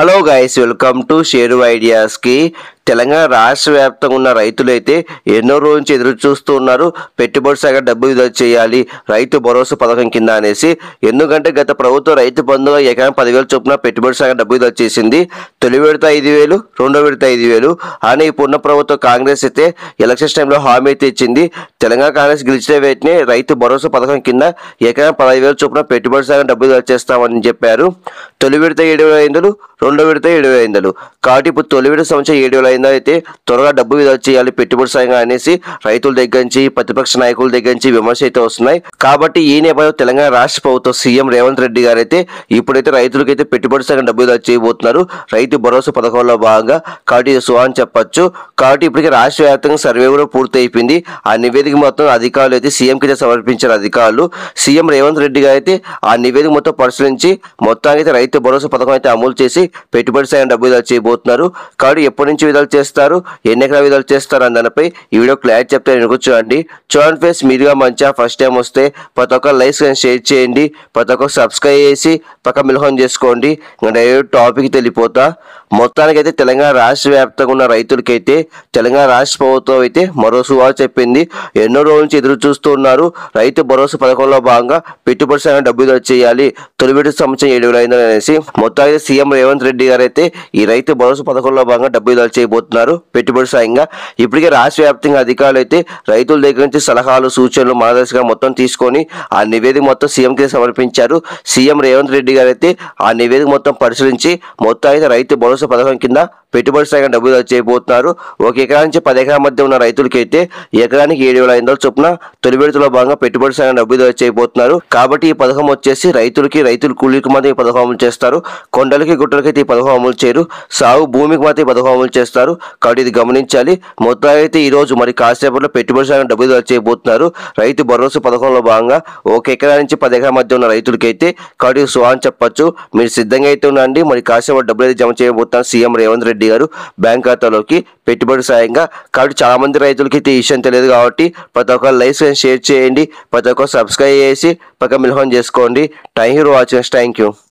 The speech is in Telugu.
hello guys welcome to share ఐడియాస్కి తెలంగాణ రాష్ట్ర వ్యాప్తంగా ఉన్న రైతులైతే ఎన్నో రోజు నుంచి ఎదురు చూస్తూ ఉన్నారు పెట్టుబడి శాఖ డబ్బు విడుదల చేయాలి రైతు భరోసా పథకం కింద అనేసి ఎందుకంటే గత ప్రభుత్వం రైతు బంధువు ఎకరం పదివేల చొప్పున పెట్టుబడి శాఖ డబ్బు విడుదల చేసింది తొలి విడత ఐదు వేలు రెండో విడత ఐదు వేలు అని ఇప్పుడున్న ప్రభుత్వం కాంగ్రెస్ అయితే ఎలక్షన్ టైంలో హామీ అయితే ఇచ్చింది తెలంగాణ కాంగ్రెస్ గెలిచిన వెంటనే రైతు భరోసా పథకం కింద ఎకరం పదివేలు వేల చొప్పున పెట్టుబడి శాఖ డబ్బు విడుదల చేస్తామని చెప్పారు తొలి విడత ఏడు వేల ఐదులు రెండో విడత ఏడు వేల ఐదులు కాబట్టి ఇప్పుడు తొలి విడత సంవత్సరం ఏడు వేల ఐదు అయితే త్వరగా డబ్బు విధా చేయాలి పెట్టుబడి సాయంగా అనేసి రైతుల దగ్గర నుంచి ప్రతిపక్ష నాయకుల దగ్గర నుంచి విమర్శ అయితే వస్తున్నాయి కాబట్టి ఈ నేపథ్యంలో తెలంగాణ రాష్ట్ర ప్రభుత్వం సీఎం రేవంత్ రెడ్డి గారు అయితే ఇప్పుడైతే రైతులకైతే పెట్టుబడి సాయం డబ్బు విధా చేయబోతున్నారు రైతు భరోసా పథకంలో భాగంగా కాబట్టి సుహాన్ చెప్పొచ్చు కాబట్టి ఇప్పటికే రాష్ట్ర వ్యాప్తంగా సర్వే కూడా పూర్తి అయిపోయింది ఆ నివేదిక మొత్తం అధికారులు అయితే సీఎం కింద సమర్పించారు అధికారులు సీఎం రేవంత్ రెడ్డి గారు అయితే ఆ నివేదిక మొత్తం పరిశీలించి మొత్తానికి రైతు రైతు భరోసా పథకం అయితే అమలు చేసి పెట్టుబడి సాయం డబ్బు విధాలు చేయబోతున్నారు కాబట్టి ఎప్పటి నుంచి విధాలు చేస్తారు ఎన్ని ఎకరా విధాలు చేస్తారు అని దానిపై ఈ వీడియో క్లారిటీ చెప్తే నేను కూర్చోండి చూడండి ఫేస్ మీరుగా మంచిగా ఫస్ట్ టైం వస్తే ప్రతి ఒక్క లైక్స్ కానీ షేర్ చేయండి ప్రతి ఒక్క సబ్స్క్రైబ్ చేసి పక్క మిలహం చేసుకోండి ఇంకా డైరెక్ట్ టాపిక్ తెలిపోతా మొత్తానికైతే తెలంగాణ రాష్ట్ర వ్యాప్తంగా ఉన్న రైతులకైతే తెలంగాణ రాష్ట్ర ప్రభుత్వం అయితే మరో సువారు చెప్పింది ఎన్నో రోజుల నుంచి ఎదురు చూస్తున్నారు రైతు భరోసా పథకంలో భాగంగా పెట్టుబడి డబ్బు డబ్బులు చేయాలి తొలి విడుదల సంవత్సరం ఏడు వేల ఐదు అనేసి మొత్తానికి సీఎం రేవంత్ రెడ్డి గారు అయితే ఈ రైతు భరోసా పథకంలో భాగంగా డబ్బు విడుదల చేయబోతున్నారు పెట్టుబడి సాయంగా ఇప్పటికే రాష్ట్ర వ్యాప్తంగా అధికారులు అయితే రైతుల దగ్గర నుంచి సలహాలు సూచనలు మార్గదర్శక మొత్తం తీసుకొని ఆ నివేదిక మొత్తం సీఎంకి సమర్పించారు సీఎం రేవంత్ రెడ్డి గారు అయితే ఆ నివేదిక మొత్తం పరిశీలించి మొత్తం అయితే రైతు భరోసా पधक कि పెట్టుబడి సాగం డబ్బులు చేయబోతున్నారు ఒక ఎకరా నుంచి పది ఎకరాల మధ్య ఉన్న రైతులకైతే ఎకరానికి ఏడు వేల ఐదు వందల చొప్పున తొలి విడతలో భాగంగా పెట్టుబడి సాగం డబ్బులు చేయబోతున్నారు కాబట్టి ఈ పథకం వచ్చేసి రైతులకి రైతులు కూలీలకు మాత్రం ఈ పథకం అమలు చేస్తారు కొండలకి గుట్టలకైతే ఈ పథకం అమలు చేయరు సాగు భూమికి మాత్రం ఈ పథకం అమలు చేస్తారు కాబట్టి ఇది గమనించాలి మొత్తం అయితే ఈ రోజు మరి కాసేపట్లో పెట్టుబడి సాగం డబ్బులు చేయబోతున్నారు రైతు భరోసా పథకంలో భాగంగా ఒక ఎకరా నుంచి పది ఎకరాల మధ్య ఉన్న రైతులకైతే కాబట్టి సుహాన్ చెప్పచ్చు చెప్పొచ్చు మీరు సిద్ధంగా అయితే ఉండండి మరి కాసేపు డబ్బులు అయితే జమ చేయబోతున్నారు సీఎం రేవంత్ రెడ్డి రెడ్డి గారు బ్యాంక్ ఖాతాలోకి పెట్టుబడి సాయంగా కాబట్టి చాలా మంది రైతులకి ఈ విషయం తెలియదు కాబట్టి ప్రతి ఒక్క లైక్ షేర్ చేయండి ప్రతి ఒక్క సబ్స్క్రైబ్ చేసి పక్క మిలహం చేసుకోండి thank you watching thank you